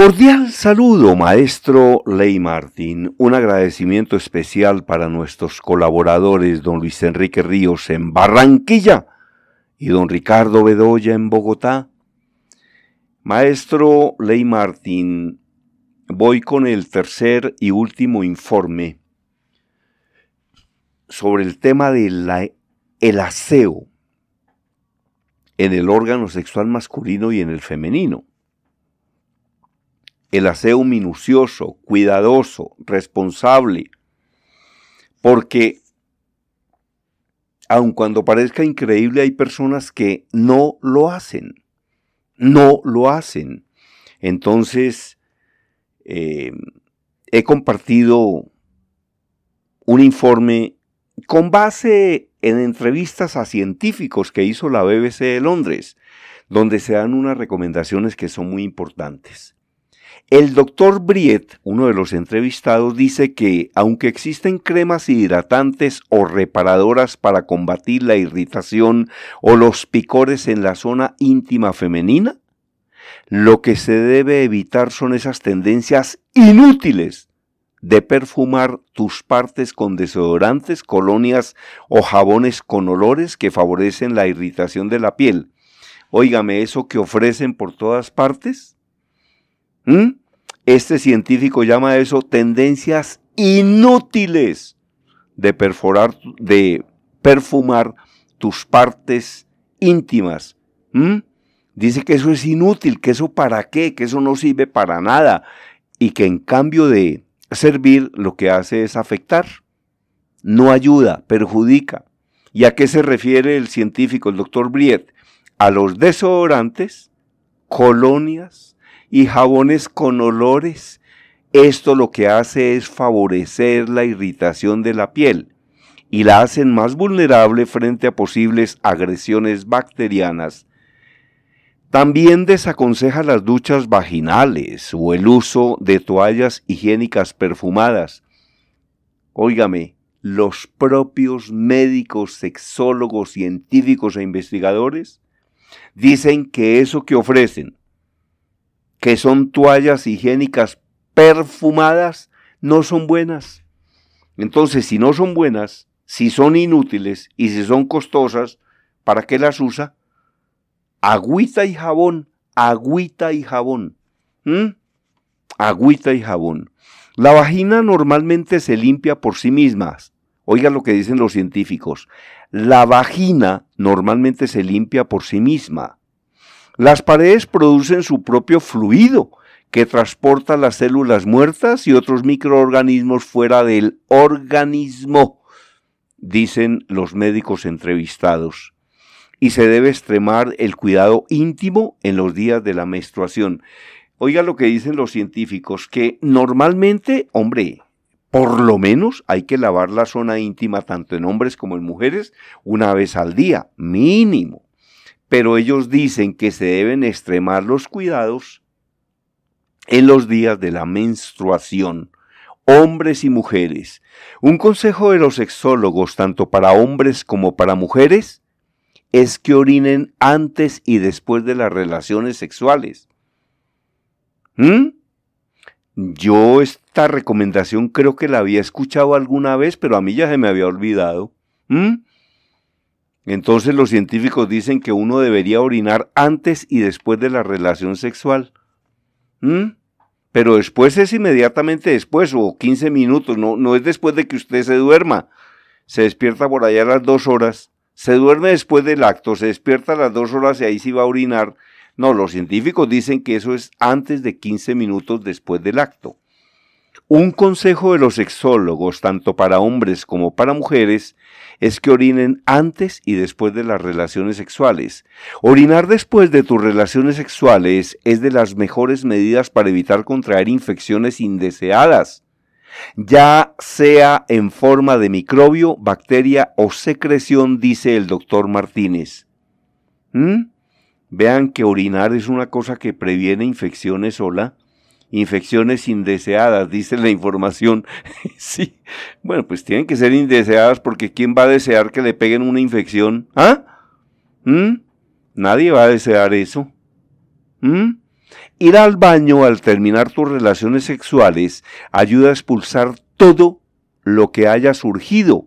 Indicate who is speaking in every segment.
Speaker 1: Cordial saludo, maestro Ley Martín. Un agradecimiento especial para nuestros colaboradores, don Luis Enrique Ríos en Barranquilla y don Ricardo Bedoya en Bogotá. Maestro Ley Martín, voy con el tercer y último informe sobre el tema del aseo en el órgano sexual masculino y en el femenino el aseo minucioso, cuidadoso, responsable, porque aun cuando parezca increíble hay personas que no lo hacen, no lo hacen. Entonces, eh, he compartido un informe con base en entrevistas a científicos que hizo la BBC de Londres, donde se dan unas recomendaciones que son muy importantes. El doctor Briet, uno de los entrevistados, dice que aunque existen cremas hidratantes o reparadoras para combatir la irritación o los picores en la zona íntima femenina, lo que se debe evitar son esas tendencias inútiles de perfumar tus partes con desodorantes, colonias o jabones con olores que favorecen la irritación de la piel. Óigame, eso que ofrecen por todas partes, ¿Mm? Este científico llama a eso tendencias inútiles de perforar, de perfumar tus partes íntimas. ¿Mm? Dice que eso es inútil, que eso para qué, que eso no sirve para nada y que en cambio de servir lo que hace es afectar. No ayuda, perjudica. ¿Y a qué se refiere el científico, el doctor Briet? A los desodorantes, colonias, y jabones con olores, esto lo que hace es favorecer la irritación de la piel y la hacen más vulnerable frente a posibles agresiones bacterianas. También desaconseja las duchas vaginales o el uso de toallas higiénicas perfumadas. Óigame, los propios médicos, sexólogos, científicos e investigadores dicen que eso que ofrecen, que son toallas higiénicas perfumadas, no son buenas. Entonces, si no son buenas, si son inútiles y si son costosas, ¿para qué las usa? Agüita y jabón, agüita y jabón. Agüita y jabón. La vagina normalmente se limpia por sí misma. Oiga lo que dicen los científicos. La vagina normalmente se limpia por sí misma. Las paredes producen su propio fluido que transporta las células muertas y otros microorganismos fuera del organismo, dicen los médicos entrevistados. Y se debe extremar el cuidado íntimo en los días de la menstruación. Oiga lo que dicen los científicos, que normalmente, hombre, por lo menos hay que lavar la zona íntima tanto en hombres como en mujeres una vez al día, mínimo pero ellos dicen que se deben extremar los cuidados en los días de la menstruación, hombres y mujeres. Un consejo de los sexólogos, tanto para hombres como para mujeres, es que orinen antes y después de las relaciones sexuales. ¿Mm? Yo esta recomendación creo que la había escuchado alguna vez, pero a mí ya se me había olvidado. ¿Mm? Entonces los científicos dicen que uno debería orinar antes y después de la relación sexual. ¿Mm? Pero después es inmediatamente después o 15 minutos, no, no es después de que usted se duerma. Se despierta por allá a las dos horas, se duerme después del acto, se despierta a las dos horas y ahí sí va a orinar. No, los científicos dicen que eso es antes de 15 minutos después del acto. Un consejo de los sexólogos, tanto para hombres como para mujeres, es que orinen antes y después de las relaciones sexuales. Orinar después de tus relaciones sexuales es de las mejores medidas para evitar contraer infecciones indeseadas, ya sea en forma de microbio, bacteria o secreción, dice el doctor Martínez. ¿Mm? Vean que orinar es una cosa que previene infecciones sola infecciones indeseadas, dice la información. sí, bueno, pues tienen que ser indeseadas porque ¿quién va a desear que le peguen una infección? ¿Ah? ¿Mm? Nadie va a desear eso. ¿Mm? Ir al baño al terminar tus relaciones sexuales ayuda a expulsar todo lo que haya surgido.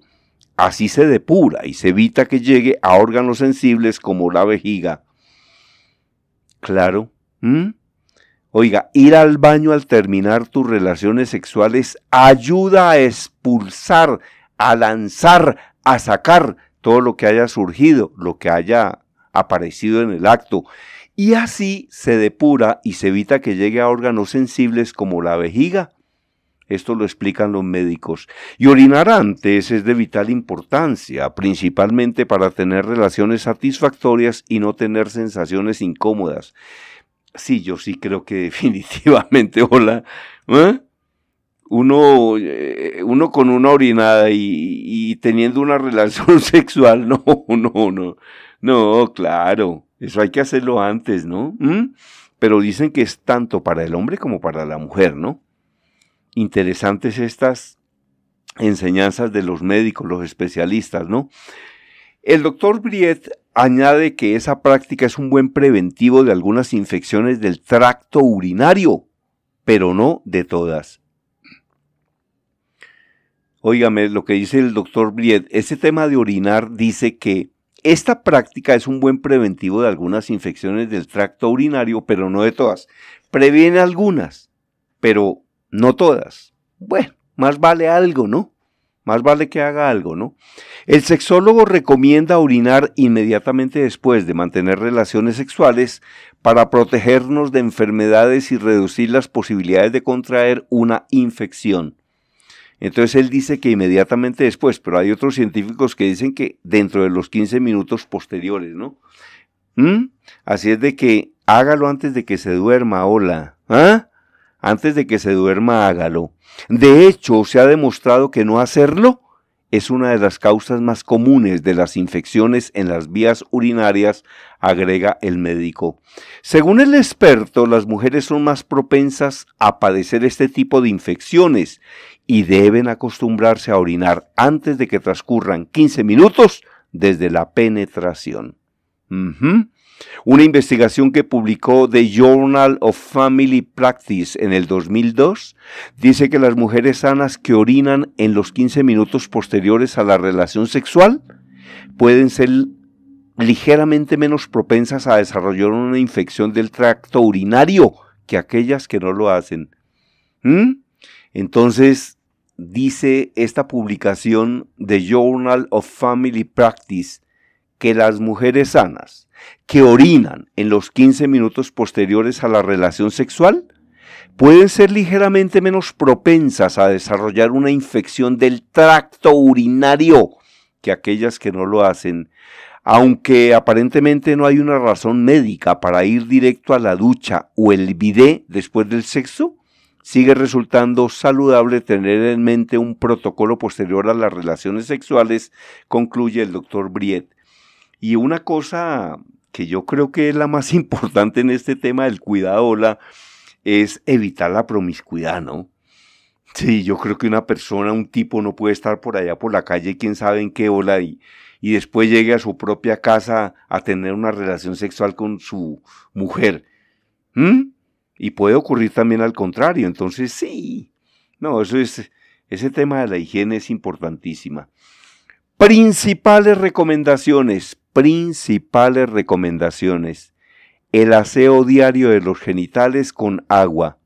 Speaker 1: Así se depura y se evita que llegue a órganos sensibles como la vejiga. Claro. ¿Mm? Oiga, ir al baño al terminar tus relaciones sexuales ayuda a expulsar, a lanzar, a sacar todo lo que haya surgido, lo que haya aparecido en el acto. Y así se depura y se evita que llegue a órganos sensibles como la vejiga. Esto lo explican los médicos. Y orinar antes es de vital importancia, principalmente para tener relaciones satisfactorias y no tener sensaciones incómodas. Sí, yo sí creo que definitivamente, hola. ¿eh? Uno, eh, uno con una orinada y, teniendo una relación sexual, no, no, no. No, claro. Eso hay que hacerlo antes, ¿no? ¿Mm? Pero dicen que es tanto para el hombre como para la mujer, ¿no? Interesantes estas enseñanzas de los médicos, los especialistas, ¿no? El doctor Briet añade que esa práctica es un buen preventivo de algunas infecciones del tracto urinario, pero no de todas. Óigame lo que dice el doctor Briet. ese tema de orinar dice que esta práctica es un buen preventivo de algunas infecciones del tracto urinario, pero no de todas. Previene algunas, pero no todas. Bueno, más vale algo, ¿no? Más vale que haga algo, ¿no? El sexólogo recomienda orinar inmediatamente después de mantener relaciones sexuales para protegernos de enfermedades y reducir las posibilidades de contraer una infección. Entonces él dice que inmediatamente después, pero hay otros científicos que dicen que dentro de los 15 minutos posteriores, ¿no? ¿Mm? Así es de que hágalo antes de que se duerma, hola. ¿Ah? Antes de que se duerma, hágalo. De hecho, se ha demostrado que no hacerlo es una de las causas más comunes de las infecciones en las vías urinarias, agrega el médico. Según el experto, las mujeres son más propensas a padecer este tipo de infecciones y deben acostumbrarse a orinar antes de que transcurran 15 minutos desde la penetración. Una investigación que publicó The Journal of Family Practice en el 2002 dice que las mujeres sanas que orinan en los 15 minutos posteriores a la relación sexual pueden ser ligeramente menos propensas a desarrollar una infección del tracto urinario que aquellas que no lo hacen. ¿Mm? Entonces, dice esta publicación The Journal of Family Practice que las mujeres sanas que orinan en los 15 minutos posteriores a la relación sexual pueden ser ligeramente menos propensas a desarrollar una infección del tracto urinario que aquellas que no lo hacen, aunque aparentemente no hay una razón médica para ir directo a la ducha o el bidé después del sexo, sigue resultando saludable tener en mente un protocolo posterior a las relaciones sexuales, concluye el doctor Briet y una cosa que yo creo que es la más importante en este tema del cuidado, la, es evitar la promiscuidad, ¿no? Sí, yo creo que una persona, un tipo, no puede estar por allá por la calle, quién sabe en qué ola, y, después llegue a su propia casa a tener una relación sexual con su mujer. ¿Mm? Y puede ocurrir también al contrario. Entonces, sí. No, eso es. Ese tema de la higiene es importantísima. Principales recomendaciones principales recomendaciones. El aseo diario de los genitales con agua.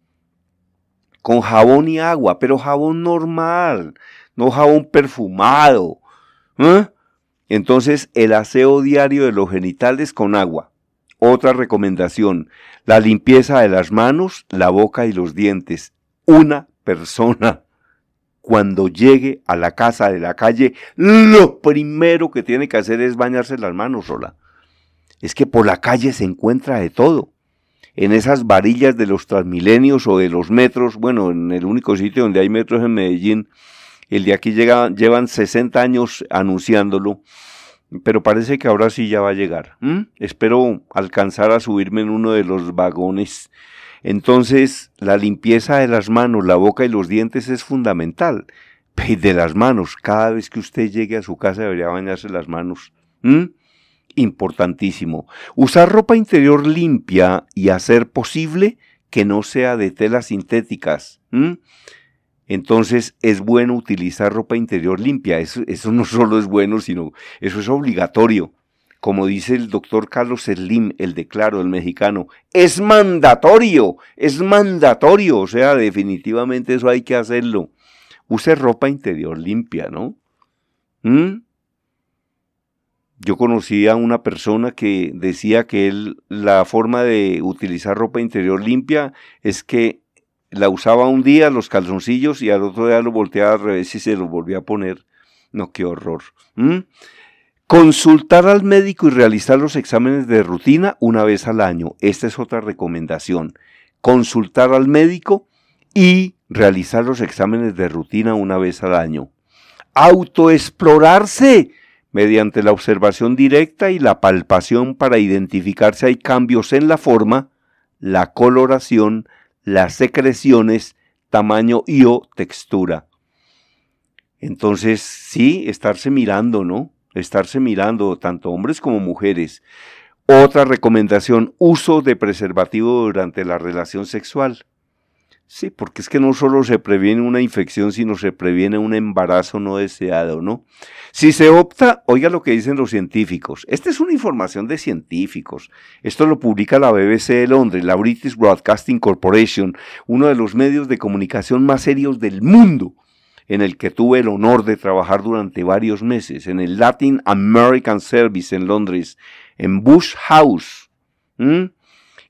Speaker 1: Con jabón y agua, pero jabón normal, no jabón perfumado. ¿eh? Entonces, el aseo diario de los genitales con agua. Otra recomendación, la limpieza de las manos, la boca y los dientes. Una persona cuando llegue a la casa de la calle, lo primero que tiene que hacer es bañarse las manos sola. Es que por la calle se encuentra de todo. En esas varillas de los transmilenios o de los metros, bueno, en el único sitio donde hay metros en Medellín, el de aquí llevan 60 años anunciándolo, pero parece que ahora sí ya va a llegar. Espero alcanzar a subirme en uno de los vagones entonces, la limpieza de las manos, la boca y los dientes es fundamental. De las manos, cada vez que usted llegue a su casa debería bañarse las manos. Importante. Importantísimo. Usar ropa interior limpia y hacer posible que no sea de telas sintéticas. Entonces es bueno utilizar ropa interior limpia. Eso, eso no solo es bueno, sino eso es obligatorio como dice el doctor Carlos Slim, el de el mexicano, es mandatorio, es mandatorio, o sea, definitivamente eso hay que hacerlo. Use ropa interior limpia, ¿no? ¿Mm? Yo conocí a una persona que decía que él, la forma de utilizar ropa interior limpia es que la usaba un día los calzoncillos y al otro día lo volteaba al revés y se los volvía a poner. No, qué horror. ¿Mm? Consultar al médico y realizar los exámenes de rutina una vez al año. Esta es otra recomendación. Consultar al médico y realizar los exámenes de rutina una vez al año. Autoexplorarse mediante la observación directa y la palpación para identificar si hay cambios en la forma, la coloración, las secreciones, tamaño y o textura. Entonces, sí, estarse mirando, ¿no? estarse mirando tanto hombres como mujeres. Otra recomendación, uso de preservativo durante la relación sexual. Sí, porque es que no solo se previene una infección, sino se previene un embarazo no deseado, ¿no? Si se opta, oiga lo que dicen los científicos. Esta es una información de científicos. Esto lo publica la BBC de Londres, la British Broadcasting Corporation, uno de los medios de comunicación más serios del mundo en el que tuve el honor de trabajar durante varios meses, en el Latin American Service en Londres, en Bush House.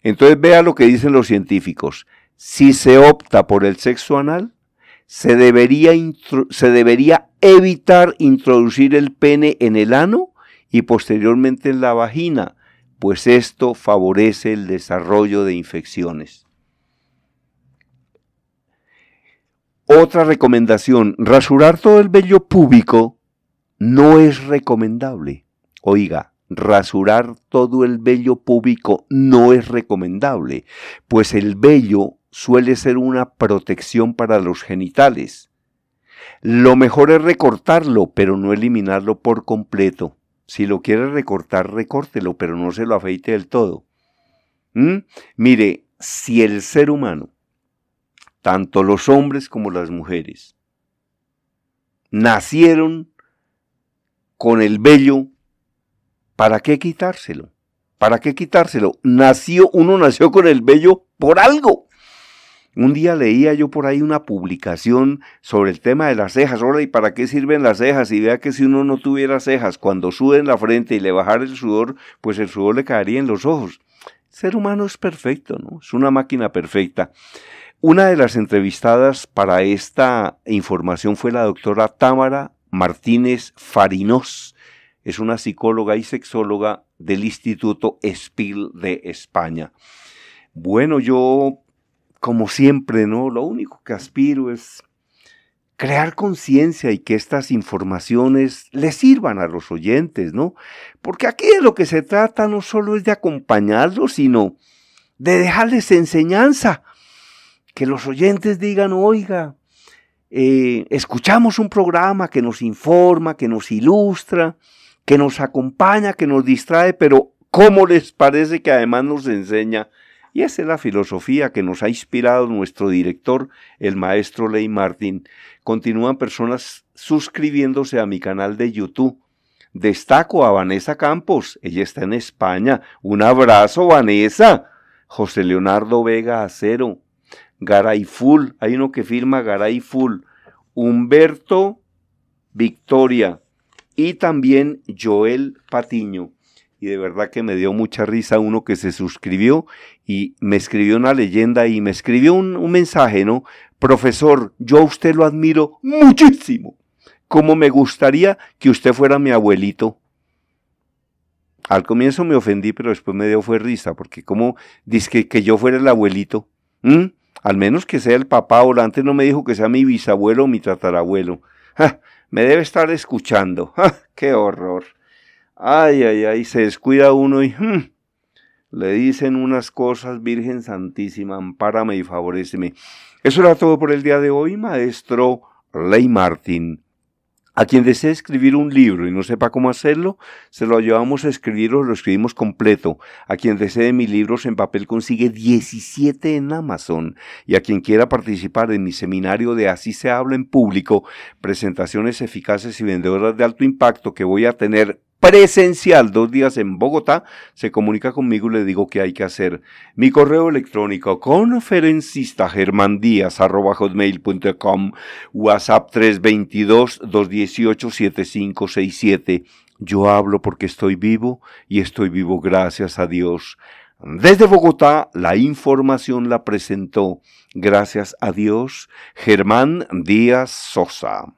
Speaker 1: Entonces vea lo que dicen los científicos. Si se opta por el sexo anal, se debería evitar introducir el pene en el ano y posteriormente en la vagina, pues esto favorece el desarrollo de infecciones. Otra recomendación, rasurar todo el vello púbico no es recomendable. Oiga, rasurar todo el vello púbico no es recomendable, pues el vello suele ser una protección para los genitales. Lo mejor es recortarlo, pero no eliminarlo por completo. Si lo quiere recortar, recórtelo, pero no se lo afeite del todo. ¿Mm? Mire, si el ser humano tanto los hombres como las mujeres, nacieron con el vello, ¿para qué quitárselo? ¿Para qué quitárselo? Nació, uno nació con el vello por algo. Un día leía yo por ahí una publicación sobre el tema de las cejas. Ahora, ¿y para qué sirven las cejas? Y vea que si uno no tuviera cejas, cuando sude en la frente y le bajara el sudor, pues el sudor le caería en los ojos. El ser humano es perfecto, ¿no? Es una máquina perfecta. Una de las entrevistadas para esta información fue la doctora Támara Martínez Farinós. Es una psicóloga y sexóloga del Instituto Espil de España. Bueno, yo, como siempre, ¿no? Lo único que aspiro es crear conciencia y que estas informaciones les sirvan a los oyentes, ¿no? Porque aquí de lo que se trata no solo es de acompañarlos, sino de dejarles enseñanza que los oyentes digan, oiga, eh, escuchamos un programa que nos informa, que nos ilustra, que nos acompaña, que nos distrae, pero ¿cómo les parece que además nos enseña? Y esa es la filosofía que nos ha inspirado nuestro director, el maestro Ley Martín. Continúan personas suscribiéndose a mi canal de YouTube. Destaco a Vanessa Campos, ella está en España. Un abrazo, Vanessa. José Leonardo Vega Acero, Full, hay uno que firma Full, Humberto Victoria y también Joel Patiño. Y de verdad que me dio mucha risa uno que se suscribió y me escribió una leyenda y me escribió un, mensaje, ¿no? Profesor, yo a usted lo admiro muchísimo. Como me gustaría que usted fuera mi abuelito. Al comienzo me ofendí, pero después me dio fue risa, porque como dice que, yo fuera el abuelito. ¿Mm? Al menos que sea el papá, o antes no me dijo que sea mi bisabuelo o mi tatarabuelo. Me debe estar escuchando. ¡Qué horror! Ay, ay, ay, se descuida uno y... Hmm, le dicen unas cosas, Virgen Santísima, ampárame y favoreceme. Eso era todo por el día de hoy, maestro Ley Martín. A quien desee escribir un libro y no sepa cómo hacerlo, se lo ayudamos a escribir o lo escribimos completo. A quien desee mis libros en papel consigue 17 en Amazon. Y a quien quiera participar en mi seminario de Así se habla en público, presentaciones eficaces y vendedoras de alto impacto que voy a tener presencial, dos días en Bogotá, se comunica conmigo y le digo qué hay que hacer. Mi correo electrónico conferencista díaz arroba hotmail.com, WhatsApp 322-218-7567. Yo hablo porque estoy vivo y estoy vivo gracias a Dios. Desde Bogotá, la información la presentó, gracias a Dios, Germán Díaz Sosa.